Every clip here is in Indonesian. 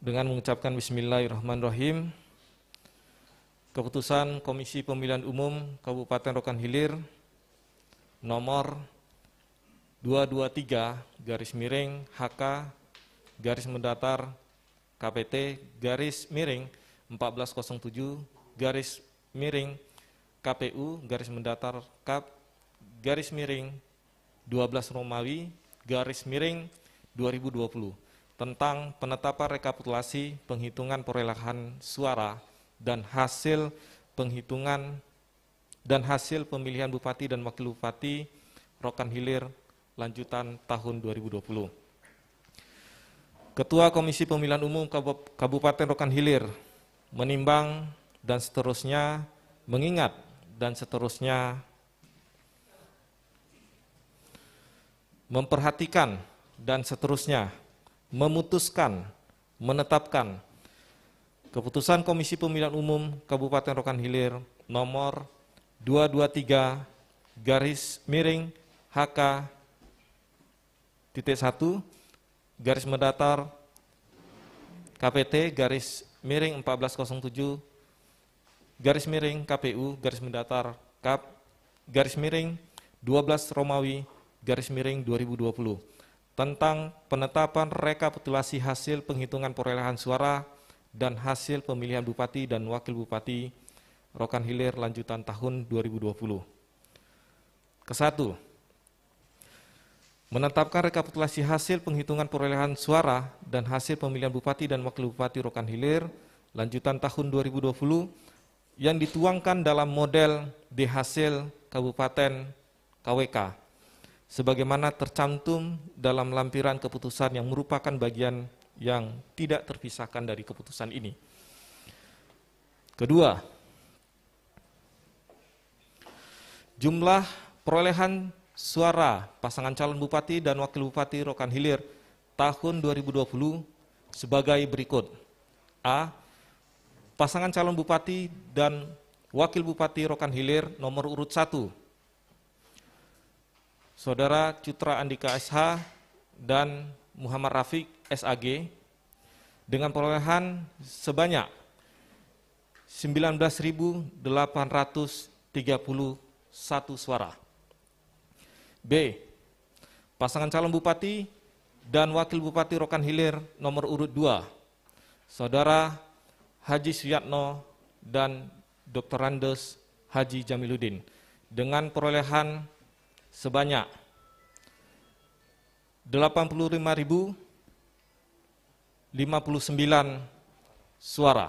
dengan mengucapkan Bismillahirrahmanirrahim. Keputusan Komisi Pemilihan Umum Kabupaten Rokan Hilir nomor 223 garis miring HK garis mendatar KPT garis miring 1407 garis miring KPU garis mendatar KAP garis miring 12 Romawi garis miring 2020 tentang penetapan rekapitulasi penghitungan perolehan suara dan hasil penghitungan dan hasil pemilihan bupati dan wakil bupati Rokan Hilir lanjutan tahun 2020. Ketua Komisi Pemilihan Umum Kabupaten Rokan Hilir menimbang dan seterusnya mengingat dan seterusnya memperhatikan dan seterusnya memutuskan, menetapkan keputusan Komisi Pemilihan Umum Kabupaten Rokan Hilir nomor 223 garis miring HK titik 1 garis mendatar KPT garis miring 1407 garis miring KPU garis mendatar KAP garis miring 12 Romawi garis miring 2020 tentang penetapan rekapitulasi hasil penghitungan perolehan suara dan hasil pemilihan bupati dan wakil bupati Rokan Hilir lanjutan tahun 2020. Kesatu, menetapkan rekapitulasi hasil penghitungan perolehan suara dan hasil pemilihan bupati dan wakil bupati Rokan Hilir lanjutan tahun 2020 yang dituangkan dalam model di hasil Kabupaten KWK sebagaimana tercantum dalam lampiran keputusan yang merupakan bagian yang tidak terpisahkan dari keputusan ini. Kedua, jumlah perolehan suara pasangan calon bupati dan wakil bupati Rokan Hilir tahun 2020 sebagai berikut. A. Pasangan calon bupati dan wakil bupati Rokan Hilir nomor urut 1 Saudara Citra Andika SH dan Muhammad Rafiq SAG dengan perolehan sebanyak 19.831 suara. B. Pasangan calon bupati dan wakil bupati Rokan Hilir nomor urut 2. Saudara Haji Suyatno dan Dr. Randes Haji Jamiluddin dengan perolehan sebanyak 85.059 suara.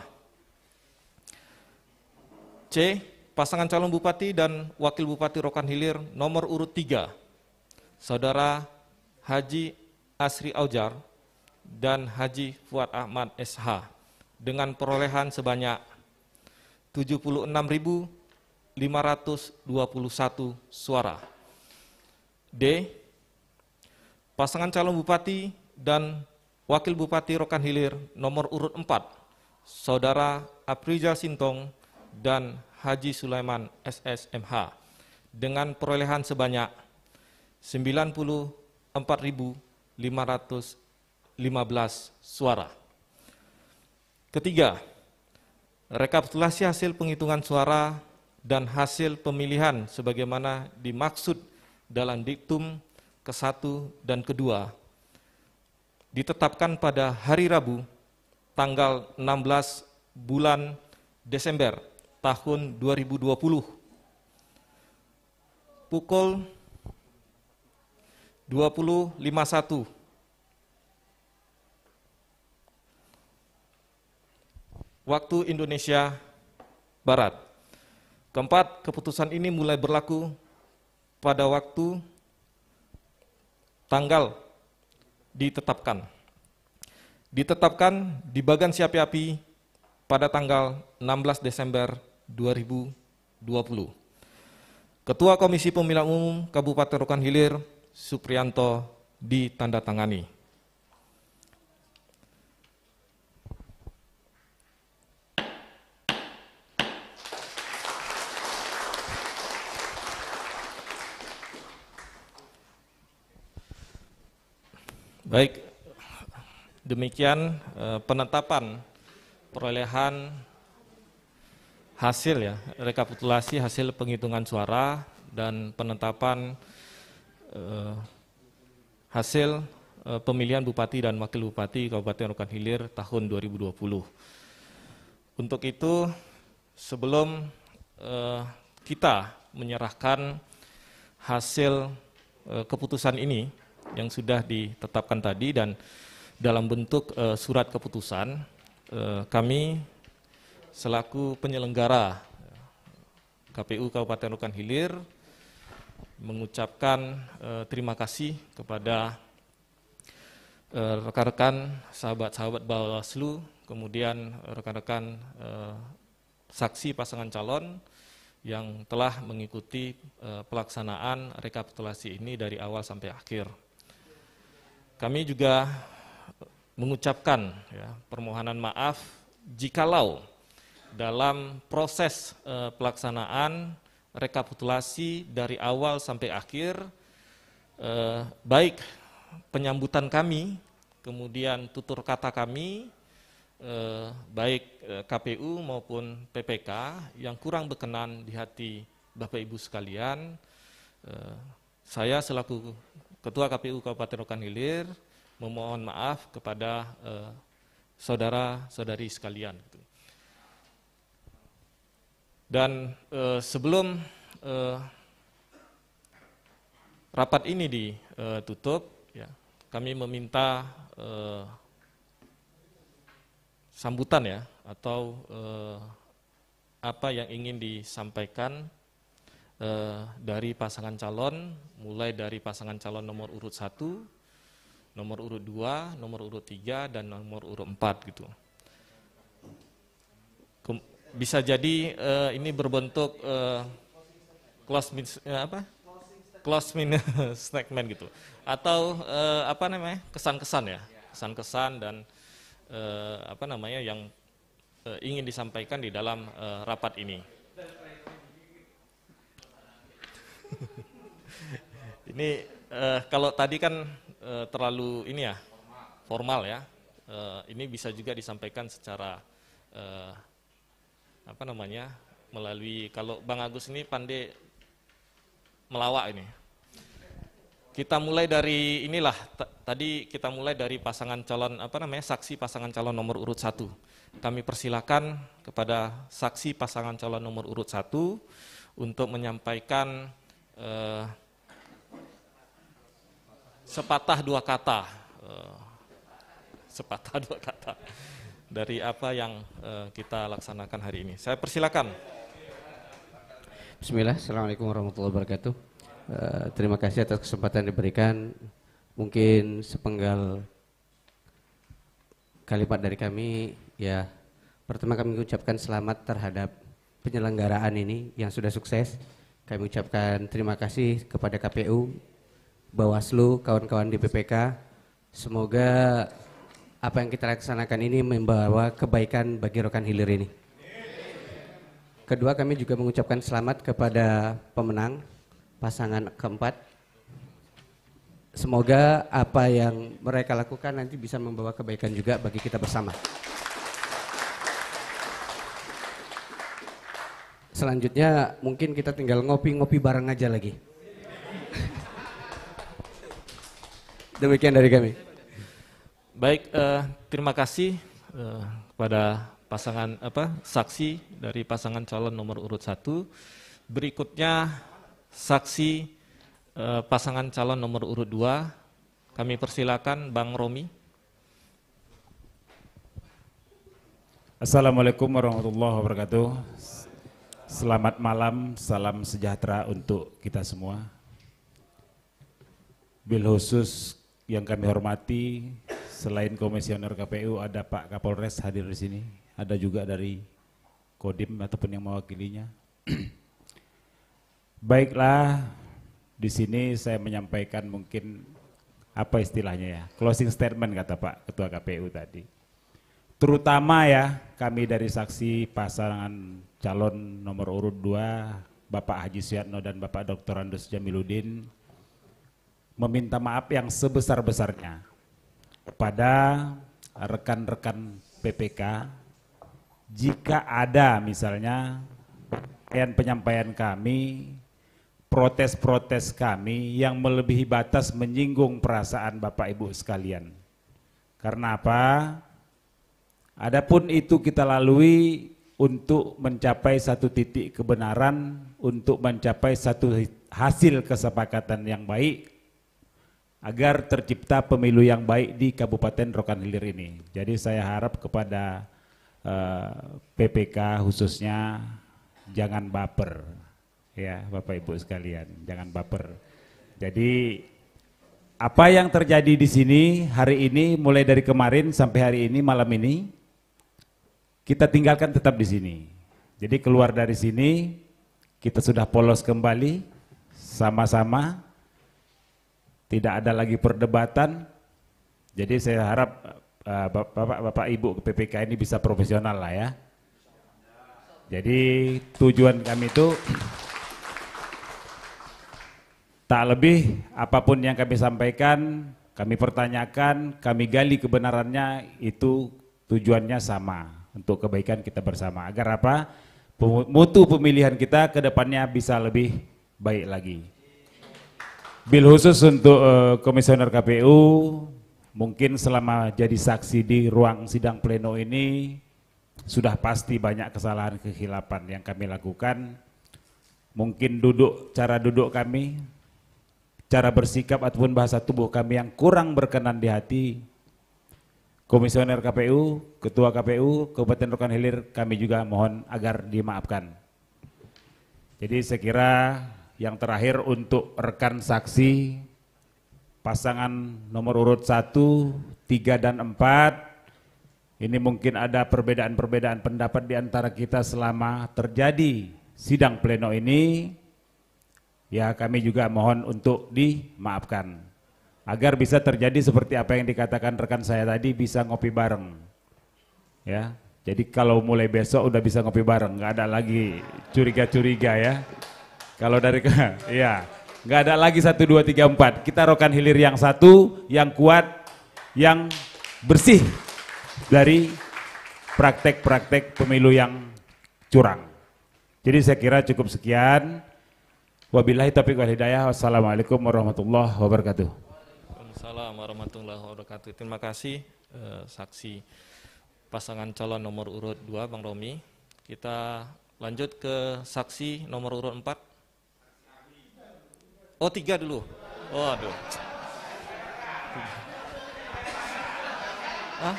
C. Pasangan calon bupati dan wakil bupati Rokan Hilir nomor urut 3, Saudara Haji Asri Aujar dan Haji Fuad Ahmad SH dengan perolehan sebanyak 76.521 suara. D. Pasangan calon bupati dan wakil bupati Rokan Hilir nomor urut 4, Saudara Aprijal Sintong dan Haji Sulaiman SSMH dengan perolehan sebanyak 94.515 suara. Ketiga, rekapitulasi hasil penghitungan suara dan hasil pemilihan sebagaimana dimaksud dalam diktum ke-1 dan ke-2 ditetapkan pada hari Rabu tanggal 16 bulan Desember tahun 2020 pukul 20.51 waktu Indonesia Barat. Keempat, keputusan ini mulai berlaku pada waktu tanggal ditetapkan. Ditetapkan di Bagan Siapi Api pada tanggal 16 Desember 2020. Ketua Komisi Pemilihan Umum Kabupaten Rokan Hilir, Suprianto, ditandatangani. Baik, demikian eh, penetapan perolehan hasil ya, rekapitulasi hasil penghitungan suara dan penetapan eh, hasil eh, pemilihan bupati dan wakil bupati Kabupaten Rokan Hilir tahun 2020. Untuk itu, sebelum eh, kita menyerahkan hasil eh, keputusan ini yang sudah ditetapkan tadi dan dalam bentuk uh, surat keputusan uh, kami selaku penyelenggara eh, KPU Kabupaten Rukan Hilir mengucapkan uh, terima kasih kepada rekan-rekan sahabat-sahabat Bawaslu kemudian rekan-rekan saksi pasangan calon yang telah mengikuti pelaksanaan rekapitulasi ini dari awal sampai akhir. Kami juga mengucapkan ya, permohonan maaf jikalau dalam proses eh, pelaksanaan rekapitulasi dari awal sampai akhir eh, baik penyambutan kami kemudian tutur kata kami eh, baik eh, KPU maupun PPK yang kurang berkenan di hati Bapak Ibu sekalian eh, saya selaku Ketua KPU Kabupaten Rokan Hilir memohon maaf kepada eh, saudara-saudari sekalian. Gitu. Dan eh, sebelum eh, rapat ini ditutup, eh, ya, kami meminta eh, sambutan ya atau eh, apa yang ingin disampaikan eh, dari pasangan calon, mulai dari pasangan calon nomor urut 1, nomor urut 2, nomor urut 3, dan nomor urut 4 gitu. Bisa jadi eh, ini berbentuk eh, close eh, apa? Close min, statement gitu, atau eh, apa namanya kesan-kesan ya, kesan-kesan dan eh, apa namanya yang eh, ingin disampaikan di dalam eh, rapat ini. Ini uh, kalau tadi kan uh, terlalu ini ya formal ya. Uh, ini bisa juga disampaikan secara uh, apa namanya melalui kalau Bang Agus ini pandai melawak ini. Kita mulai dari inilah tadi kita mulai dari pasangan calon apa namanya saksi pasangan calon nomor urut satu. Kami persilakan kepada saksi pasangan calon nomor urut satu untuk menyampaikan Uh, sepatah dua kata, eh, sepatah dua kata dari apa yang eh, kita laksanakan hari ini. Saya persilakan. Bismillah, Assalamualaikum warahmatullahi wabarakatuh. Eh, terima kasih atas kesempatan diberikan. Mungkin sepenggal kalimat dari kami, ya pertama kami ucapkan selamat terhadap penyelenggaraan ini yang sudah sukses. Kami ucapkan terima kasih kepada KPU Bawaslu, kawan-kawan di PPK. Semoga apa yang kita laksanakan ini membawa kebaikan bagi rekan hilir ini. Kedua, kami juga mengucapkan selamat kepada pemenang pasangan keempat. Semoga apa yang mereka lakukan nanti bisa membawa kebaikan juga bagi kita bersama. Selanjutnya mungkin kita tinggal ngopi-ngopi bareng aja lagi. Demikian dari kami. Baik, uh, terima kasih uh, kepada pasangan apa saksi dari pasangan calon nomor urut satu. Berikutnya saksi uh, pasangan calon nomor urut dua. Kami persilakan Bang Romi. Assalamualaikum warahmatullahi wabarakatuh. Selamat malam, salam sejahtera untuk kita semua. Bil khusus yang kami hormati, selain komisioner KPU ada Pak Kapolres hadir di sini, ada juga dari Kodim ataupun yang mewakilinya. Baiklah, di sini saya menyampaikan mungkin apa istilahnya ya, closing statement kata Pak Ketua KPU tadi. Terutama ya kami dari saksi pasangan calon nomor urut 2 Bapak Haji Suyatno dan Bapak Dr. Andus Jamiludin meminta maaf yang sebesar-besarnya kepada rekan-rekan PPK jika ada misalnya penyampaian penyampaian kami protes-protes kami yang melebihi batas menyinggung perasaan Bapak Ibu sekalian. Karena apa? Adapun itu kita lalui untuk mencapai satu titik kebenaran, untuk mencapai satu hasil kesepakatan yang baik agar tercipta pemilu yang baik di Kabupaten Rokan Hilir ini. Jadi saya harap kepada uh, eh, PPK khususnya jangan baper ya Bapak Ibu sekalian, jangan baper. Jadi apa yang terjadi di sini hari ini mulai dari kemarin sampai hari ini malam ini kita tinggalkan tetap di sini. Jadi keluar dari sini kita sudah polos kembali sama-sama tidak ada lagi perdebatan. Jadi saya harap Bapak-Bapak eh, uh, Ibu PPK ini bisa profesional lah ya. Jadi tujuan kami itu tak lebih apapun yang kami sampaikan, kami pertanyakan, kami gali kebenarannya itu tujuannya sama untuk kebaikan kita bersama. Agar apa? Mutu pemilihan kita ke depannya bisa lebih baik lagi. Bil khusus untuk uh, komisioner KPU mungkin selama jadi saksi di ruang sidang pleno ini sudah pasti banyak kesalahan kehilapan yang kami lakukan. Mungkin duduk cara duduk kami, cara bersikap ataupun bahasa tubuh kami yang kurang berkenan di hati Komisioner KPU, Ketua KPU, Kabupaten Rokan Hilir, kami juga mohon agar dimaafkan. Jadi saya kira yang terakhir untuk rekan saksi pasangan nomor urut 1, 3 dan 4. Ini mungkin ada perbedaan-perbedaan pendapat di antara kita selama terjadi sidang pleno ini. Ya kami juga mohon untuk dimaafkan. Agar bisa terjadi seperti apa yang dikatakan rekan saya tadi bisa ngopi bareng. Ya, jadi kalau mulai besok udah bisa ngopi bareng, nggak ada lagi curiga-curiga ya. Kalau dari ke, iya. Nggak ada lagi satu dua tiga empat. Kita rokan hilir yang satu, yang kuat, yang bersih dari praktek-praktek pemilu yang curang. Jadi saya kira cukup sekian. Wabillahi taufiq wal hidayah. Wassalamualaikum warahmatullahi wabarakatuh. Wassalamu'alaikum warahmatullahi wabarakatuh. Terima kasih eh, saksi pasangan calon nomor urut 2 Bang Romi. Kita lanjut ke saksi nomor urut 4 Oh tiga dulu. Waduh. Hah?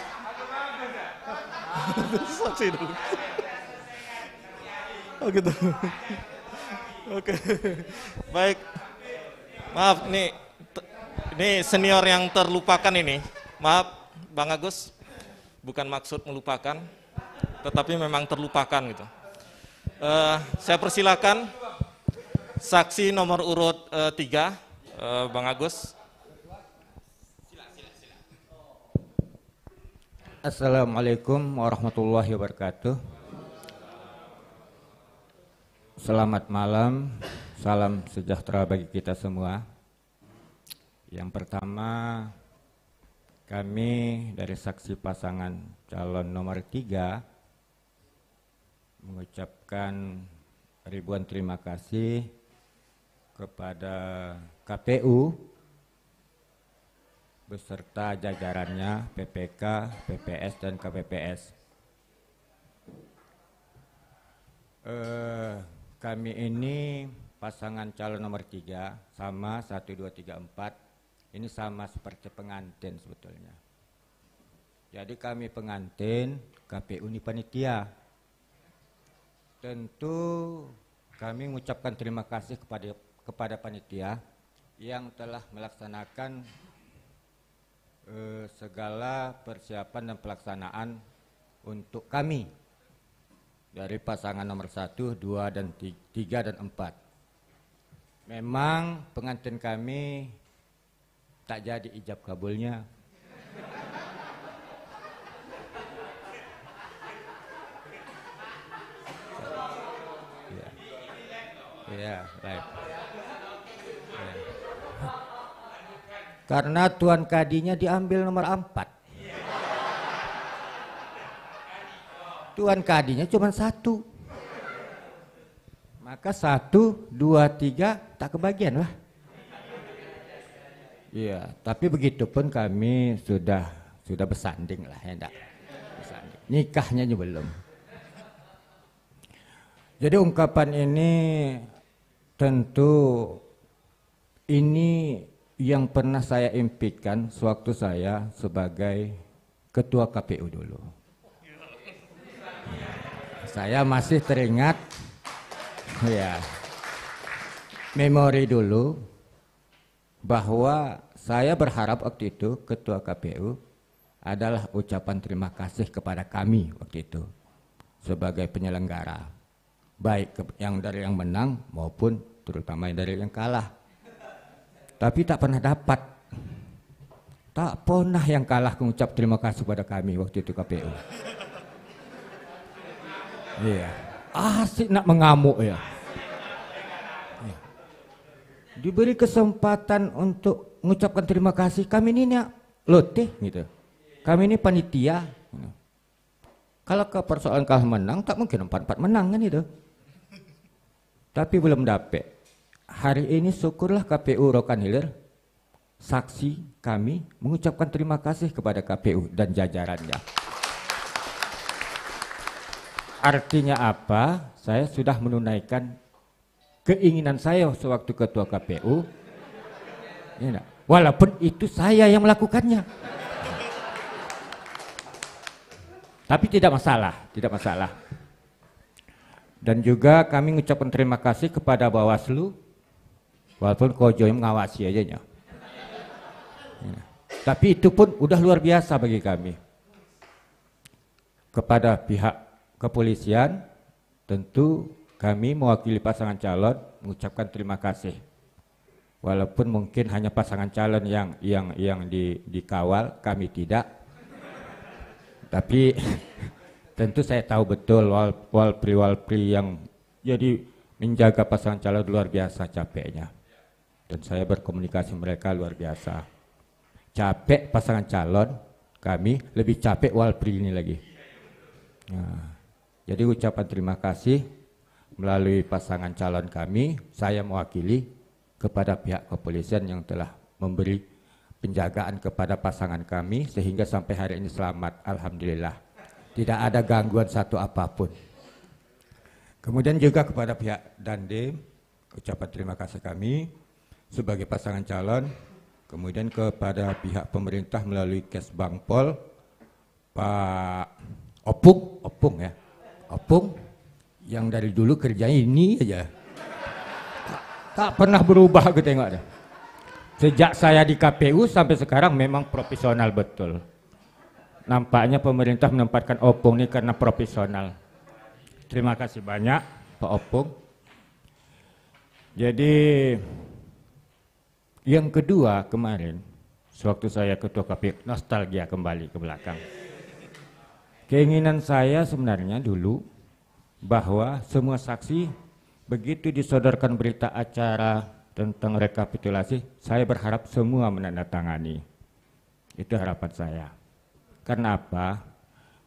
Saksi dulu. Oh gitu. Oke. Baik. Maaf nih ini senior yang terlupakan ini. Maaf Bang Agus, bukan maksud melupakan, tetapi memang terlupakan gitu. Uh, saya persilakan Saksi nomor urut e, tiga, e, Bang Agus. Assalamualaikum warahmatullahi wabarakatuh. Selamat malam, salam sejahtera bagi kita semua. Yang pertama, kami dari saksi pasangan calon nomor tiga mengucapkan ribuan terima kasih kepada KPU beserta jajarannya PPK, PPS, dan KPPS. Eh, kami ini pasangan calon nomor tiga sama satu dua tiga empat ini sama seperti pengantin sebetulnya. Jadi kami pengantin, KPU ini panitia. Tentu kami mengucapkan terima kasih kepada kepada panitia yang telah melaksanakan eh, segala persiapan dan pelaksanaan untuk kami dari pasangan nomor satu dua dan tiga dan empat Memang pengantin kami tak jadi ijab kabulnya. ya, yeah, live. Karena Tuan Kadinya diambil nomor empat, Tuan Kadinya cuma satu. Maka satu, dua, tiga tak kebagian lah. Iya, tapi begitu pun kami sudah sudah bersanding lah ya enggak. Bersanding. Nikahnya juga belum. Jadi ungkapan ini tentu ini yang pernah saya impikan sewaktu saya sebagai ketua KPU dulu. Saya masih teringat ya memori dulu bahwa saya berharap waktu itu ketua KPU adalah ucapan terima kasih kepada kami waktu itu sebagai penyelenggara baik yang dari yang menang maupun terutama yang dari yang kalah tapi tak pernah dapat. Tak pernah yang kalah mengucap terima kasih kepada kami waktu itu KPU. Iya. Asik nak mengamuk ya. Iya. Diberi kesempatan untuk mengucapkan terima kasih. Kami ini nak lotih gitu. Kami ini panitia. Gitu. Kalau ke persoalan kalah menang tak mungkin empat empat menang kan itu. Tapi belum dapat hari ini syukurlah KPU Rokan Hilir saksi kami mengucapkan terima kasih kepada KPU dan jajarannya. Artinya apa? Saya sudah menunaikan keinginan saya sewaktu ketua KPU. Iya walaupun itu saya yang melakukannya. Tapi tidak masalah, tidak masalah. Dan juga kami mengucapkan terima kasih kepada Bawaslu Walaupun kojoim ngawasi aja ya. Tapi itu pun udah luar biasa bagi kami. Kepada pihak kepolisian tentu kami mewakili pasangan calon mengucapkan terima kasih. Walaupun mungkin hanya pasangan calon yang yang yang di, dikawal, kami tidak. Tapi tentu saya tahu betul wal, wal pri-wal pri yang jadi menjaga pasangan calon luar biasa capeknya dan saya berkomunikasi mereka luar biasa. Capek pasangan calon kami lebih capek walpri ini lagi. Nah, jadi ucapan terima kasih melalui pasangan calon kami saya mewakili kepada pihak kepolisian yang telah memberi penjagaan kepada pasangan kami sehingga sampai hari ini selamat alhamdulillah. Tidak ada gangguan satu apapun. Kemudian juga kepada pihak Dandim ucapan terima kasih kami sebagai pasangan calon, kemudian kepada pihak pemerintah melalui kes Pol, Pak Opung, Opung ya, Opung yang dari dulu kerjanya ini aja. Tak, tak pernah berubah gitu tengok deh. Sejak saya di KPU sampai sekarang memang profesional betul. Nampaknya pemerintah menempatkan Opung ini karena profesional. Terima kasih banyak Pak Opung. Jadi yang kedua kemarin, sewaktu saya ketua KPU, nostalgia kembali ke belakang. Keinginan saya sebenarnya dulu bahwa semua saksi begitu disodorkan berita acara tentang rekapitulasi, saya berharap semua menandatangani. Itu harapan saya. Karena apa?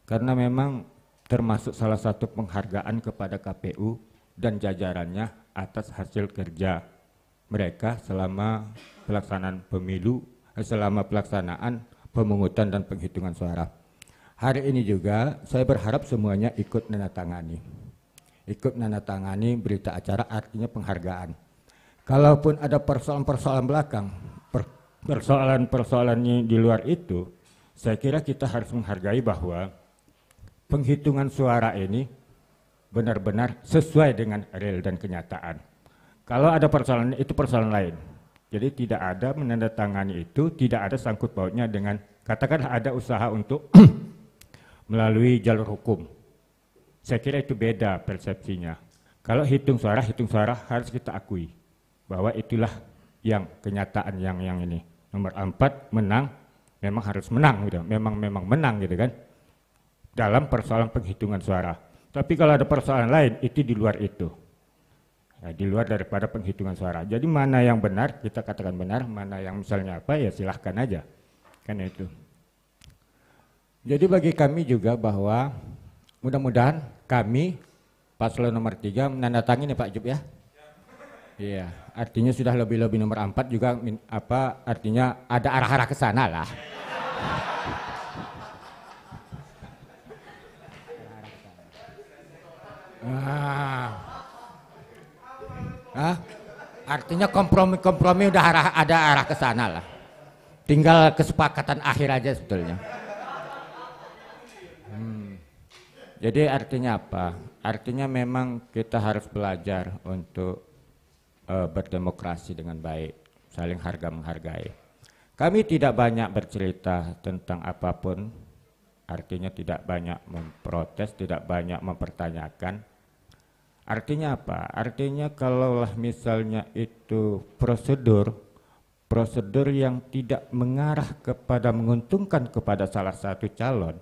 Karena memang termasuk salah satu penghargaan kepada KPU dan jajarannya atas hasil kerja mereka selama pelaksanaan pemilu, eh, selama pelaksanaan pemungutan dan penghitungan suara. Hari ini juga saya berharap semuanya ikut menandatangani. Ikut menandatangani berita acara artinya penghargaan. Kalaupun ada persoalan-persoalan belakang, persoalan persoalannya di luar itu, saya kira kita harus menghargai bahwa penghitungan suara ini benar-benar sesuai dengan real dan kenyataan kalau ada persoalan itu persoalan lain. Jadi tidak ada menandatangani itu, tidak ada sangkut pautnya dengan katakanlah ada usaha untuk melalui jalur hukum. Saya kira itu beda persepsinya. Kalau hitung suara, hitung suara harus kita akui bahwa itulah yang kenyataan yang yang ini. Nomor empat menang, memang harus menang gitu. Memang memang menang gitu kan. Dalam persoalan penghitungan suara. Tapi kalau ada persoalan lain itu di luar itu ya, di luar daripada penghitungan suara. Jadi mana yang benar kita katakan benar, mana yang misalnya apa ya silahkan aja, kan itu. Jadi bagi kami juga bahwa mudah-mudahan kami paslon nomor tiga menandatangani Pak Jup ya. Iya, ya, artinya sudah lebih-lebih nomor empat juga apa artinya ada arah-arah ke sana lah. ah. Hah? Artinya kompromi-kompromi udah arah, ada arah ke sana lah. Tinggal kesepakatan akhir aja sebetulnya. Hmm. Jadi artinya apa? Artinya memang kita harus belajar untuk uh, berdemokrasi dengan baik, saling harga menghargai. Kami tidak banyak bercerita tentang apapun, artinya tidak banyak memprotes, tidak banyak mempertanyakan, Artinya apa? Artinya kalaulah misalnya itu prosedur, prosedur yang tidak mengarah kepada menguntungkan kepada salah satu calon,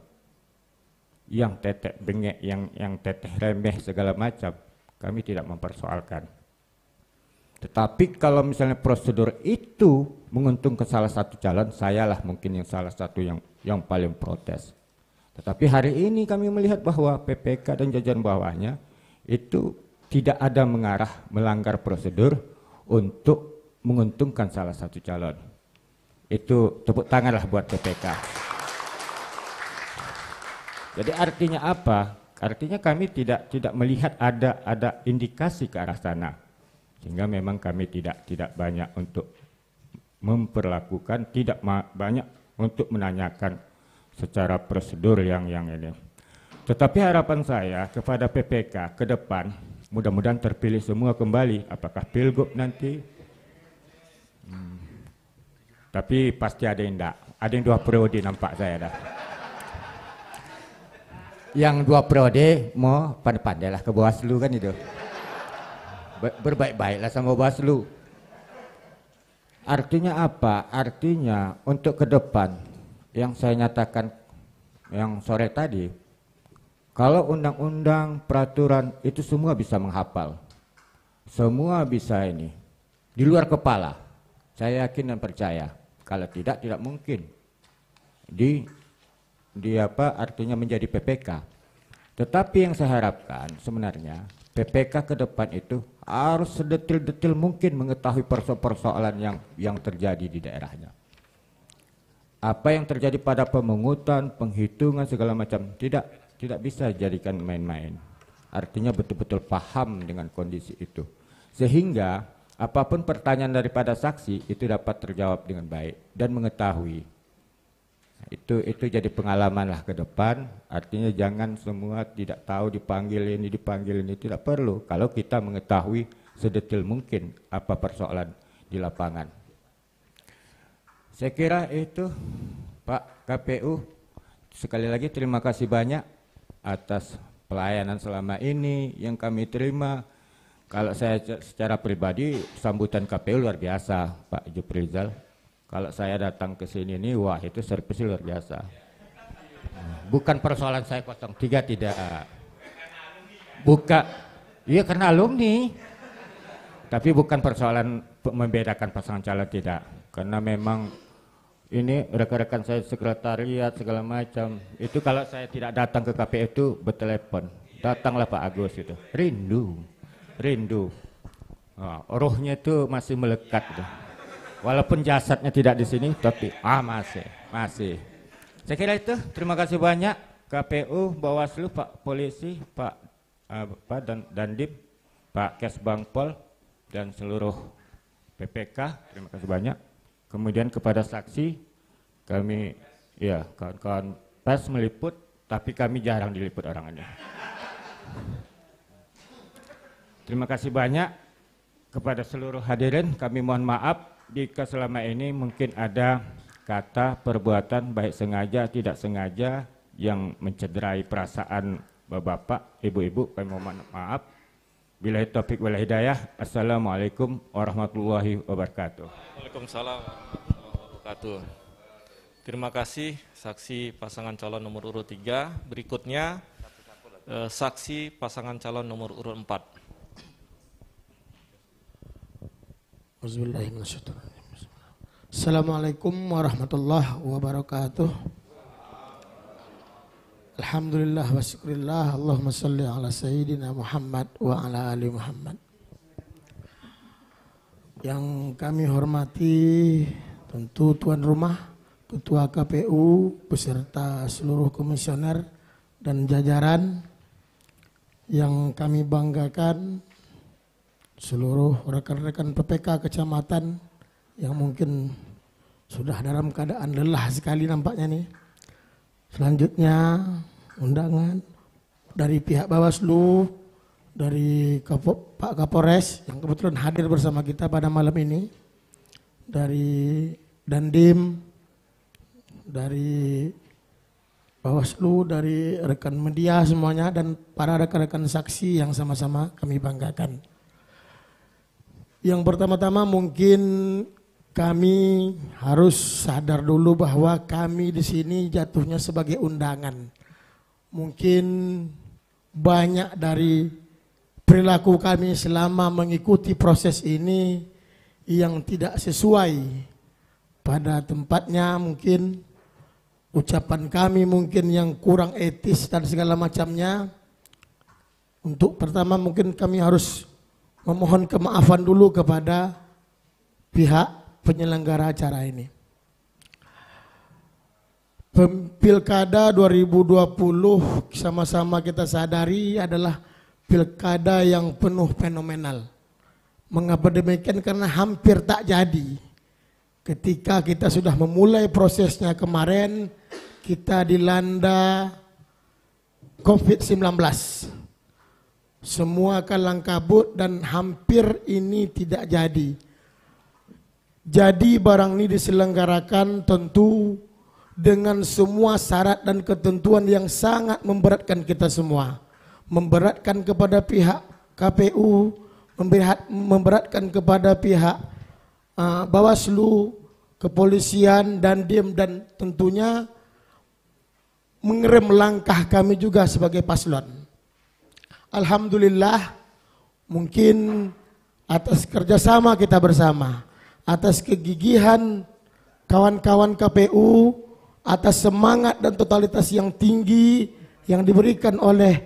yang tetek bengek, yang yang teteh remeh segala macam, kami tidak mempersoalkan. Tetapi kalau misalnya prosedur itu menguntungkan salah satu calon, sayalah mungkin yang salah satu yang yang paling protes. Tetapi hari ini kami melihat bahwa PPK dan jajaran bawahnya itu tidak ada mengarah melanggar prosedur untuk menguntungkan salah satu calon. Itu tepuk tanganlah buat PPK. Jadi artinya apa? Artinya kami tidak tidak melihat ada ada indikasi ke arah sana. Sehingga memang kami tidak tidak banyak untuk memperlakukan, tidak banyak untuk menanyakan secara prosedur yang yang ini. Tetapi harapan saya kepada PPK ke depan, mudah-mudahan terpilih semua kembali, apakah pilgub nanti. Hmm. Tapi pasti ada yang tidak, ada yang dua periode nampak saya dah. Yang dua periode mau pandai lah ke Bawaslu kan itu. Berbaik-baiklah sama Bawaslu. Artinya apa? Artinya untuk ke depan yang saya nyatakan yang sore tadi kalau undang-undang, peraturan itu semua bisa menghafal. Semua bisa ini. Di luar kepala. Saya yakin dan percaya. Kalau tidak tidak mungkin di di apa artinya menjadi PPK. Tetapi yang saya harapkan sebenarnya PPK ke depan itu harus sedetil-detil mungkin mengetahui perso-persoalan yang yang terjadi di daerahnya. Apa yang terjadi pada pemungutan, penghitungan segala macam tidak tidak bisa dijadikan main-main. Artinya betul-betul paham dengan kondisi itu. Sehingga apapun pertanyaan daripada saksi itu dapat terjawab dengan baik dan mengetahui. Nah, itu itu jadi pengalaman lah ke depan. Artinya jangan semua tidak tahu dipanggil ini dipanggil ini tidak perlu. Kalau kita mengetahui sedetil mungkin apa persoalan di lapangan. Saya kira itu Pak KPU. Sekali lagi terima kasih banyak atas pelayanan selama ini yang kami terima. Kalau saya secara pribadi sambutan KPU luar biasa Pak Juprizal. Kalau saya datang ke sini ini wah itu servis luar biasa. Bukan persoalan saya kosong tiga tidak. Buka iya karena alumni. Tapi bukan persoalan membedakan pasangan calon tidak. Karena memang ini rekan-rekan saya sekretariat segala macam itu kalau saya tidak datang ke KPU itu bertelepon datanglah Pak Agus itu rindu rindu oh, rohnya itu masih melekat walaupun jasadnya tidak di sini tapi ah masih masih saya kira itu terima kasih banyak KPU Bawaslu Pak Polisi Pak apa eh, Pak dan Dandim Pak Kesbangpol dan seluruh PPK terima kasih banyak Kemudian kepada saksi kami ya kawan-kawan pers meliput tapi kami jarang diliput orangannya. Terima kasih banyak kepada seluruh hadirin kami mohon maaf jika selama ini mungkin ada kata perbuatan baik sengaja tidak sengaja yang mencederai perasaan bapak-bapak, ibu-ibu kami mohon maaf. Bila topik wal hidayah. Assalamualaikum warahmatullahi wabarakatuh. Waalaikumsalam warahmatullahi wabarakatuh. Terima kasih saksi pasangan calon nomor urut 3. Berikutnya eh, saksi pasangan calon nomor urut 4. Assalamualaikum warahmatullahi wabarakatuh. Alhamdulillah wa syukurillah Allahumma salli ala Sayyidina Muhammad wa ala Ali Muhammad Yang kami hormati tentu tuan rumah Ketua KPU beserta seluruh komisioner dan jajaran yang kami banggakan seluruh rekan-rekan PPK kecamatan yang mungkin sudah dalam keadaan lelah sekali nampaknya nih Selanjutnya undangan dari pihak Bawaslu, dari Pak Kapolres yang kebetulan hadir bersama kita pada malam ini, dari Dandim, dari Bawaslu, dari rekan media semuanya dan para rekan-rekan saksi yang sama-sama kami banggakan. Yang pertama-tama mungkin kami harus sadar dulu bahwa kami di sini jatuhnya sebagai undangan. Mungkin banyak dari perilaku kami selama mengikuti proses ini yang tidak sesuai pada tempatnya mungkin ucapan kami mungkin yang kurang etis dan segala macamnya. Untuk pertama mungkin kami harus memohon kemaafan dulu kepada pihak penyelenggara acara ini. Pilkada 2020 sama-sama kita sadari adalah pilkada yang penuh fenomenal. Mengapa demikian? Karena hampir tak jadi. Ketika kita sudah memulai prosesnya kemarin, kita dilanda COVID-19. Semua kalang kabut dan hampir ini tidak jadi jadi barang ini diselenggarakan tentu dengan semua syarat dan ketentuan yang sangat memberatkan kita semua. Memberatkan kepada pihak KPU, memberatkan kepada pihak uh, Bawaslu, kepolisian dan DIM e dan tentunya mengerem langkah kami juga sebagai paslon. Alhamdulillah mungkin atas kerjasama kita bersama atas kegigihan kawan-kawan KPU, atas semangat dan totalitas yang tinggi yang diberikan oleh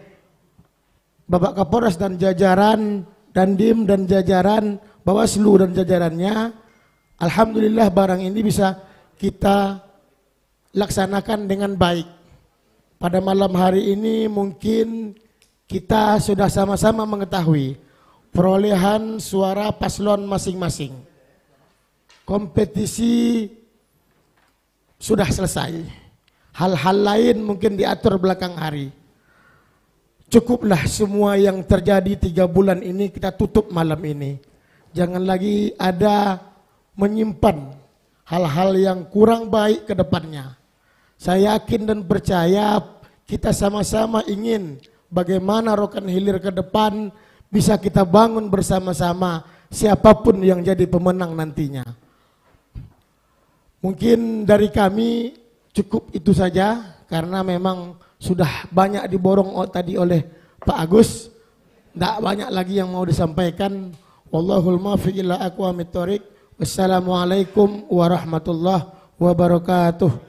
Bapak Kapolres dan jajaran, dan Dandim dan jajaran, Bawaslu dan jajarannya. Alhamdulillah barang ini bisa kita laksanakan dengan baik. Pada malam hari ini mungkin kita sudah sama-sama mengetahui perolehan suara paslon masing-masing kompetisi sudah selesai. Hal-hal lain mungkin diatur belakang hari. Cukuplah semua yang terjadi tiga bulan ini kita tutup malam ini. Jangan lagi ada menyimpan hal-hal yang kurang baik ke depannya. Saya yakin dan percaya kita sama-sama ingin bagaimana rokan hilir ke depan bisa kita bangun bersama-sama siapapun yang jadi pemenang nantinya. Mungkin dari kami cukup itu saja karena memang sudah banyak diborong tadi oleh Pak Agus. Tidak banyak lagi yang mau disampaikan. Wallahul maafi ila aqwamit thoriq. Wassalamualaikum warahmatullahi wabarakatuh.